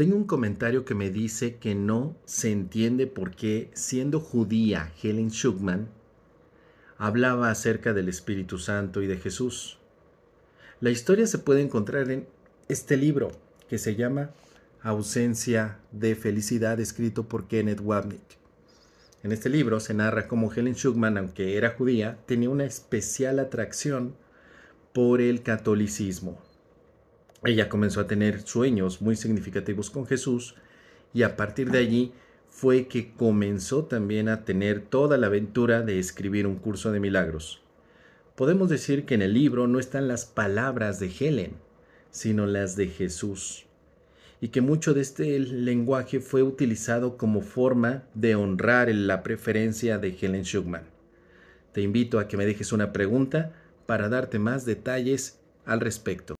Tengo un comentario que me dice que no se entiende por qué, siendo judía Helen Schuckman, hablaba acerca del Espíritu Santo y de Jesús. La historia se puede encontrar en este libro que se llama Ausencia de Felicidad, escrito por Kenneth Wabnick. En este libro se narra cómo Helen Schuckman, aunque era judía, tenía una especial atracción por el catolicismo ella comenzó a tener sueños muy significativos con Jesús y a partir de allí fue que comenzó también a tener toda la aventura de escribir un curso de milagros. Podemos decir que en el libro no están las palabras de Helen, sino las de Jesús, y que mucho de este lenguaje fue utilizado como forma de honrar la preferencia de Helen Schuckman. Te invito a que me dejes una pregunta para darte más detalles al respecto.